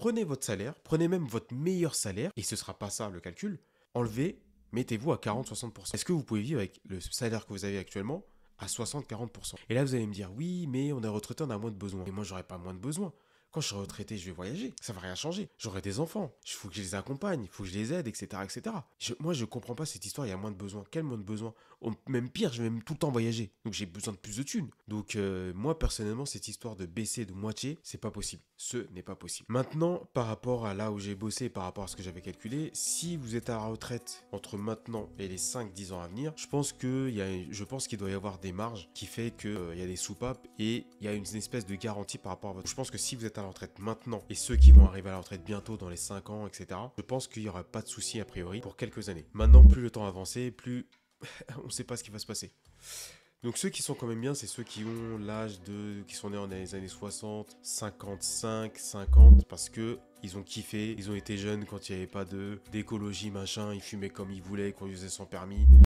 Prenez votre salaire, prenez même votre meilleur salaire, et ce sera pas ça le calcul, enlevez, mettez-vous à 40-60%. Est-ce que vous pouvez vivre avec le salaire que vous avez actuellement à 60-40%. Et là, vous allez me dire, oui, mais on est retraité, on a moins de besoins. Et moi, j'aurais pas moins de besoins. Quand je serai retraité, je vais voyager. Ça va rien changer. J'aurai des enfants. Il faut que je les accompagne. Il faut que je les aide, etc. etc. Je, moi, je comprends pas cette histoire. Il y a moins de besoins. Quel moins de besoins Même pire, je vais même tout le temps voyager. Donc, j'ai besoin de plus de thunes. Donc, euh, moi, personnellement, cette histoire de baisser de moitié, c'est pas possible. Ce n'est pas possible. Maintenant, par rapport à là où j'ai bossé, par rapport à ce que j'avais calculé, si vous êtes à la retraite entre maintenant et les 5-10 ans à venir, je pense qu'il doit y avoir des marges qui fait qu'il euh, y a des soupapes et il y a une espèce de garantie par rapport à votre. Je pense que si vous êtes à à la retraite maintenant et ceux qui vont arriver à la retraite bientôt dans les 5 ans, etc., je pense qu'il n'y aura pas de souci a priori pour quelques années. Maintenant, plus le temps avance, plus on ne sait pas ce qui va se passer. Donc ceux qui sont quand même bien, c'est ceux qui ont l'âge de... qui sont nés dans les années 60, 55, 50, parce que ils ont kiffé, ils ont été jeunes quand il n'y avait pas de d'écologie, machin, ils fumaient comme ils voulaient, conduisaient sans permis.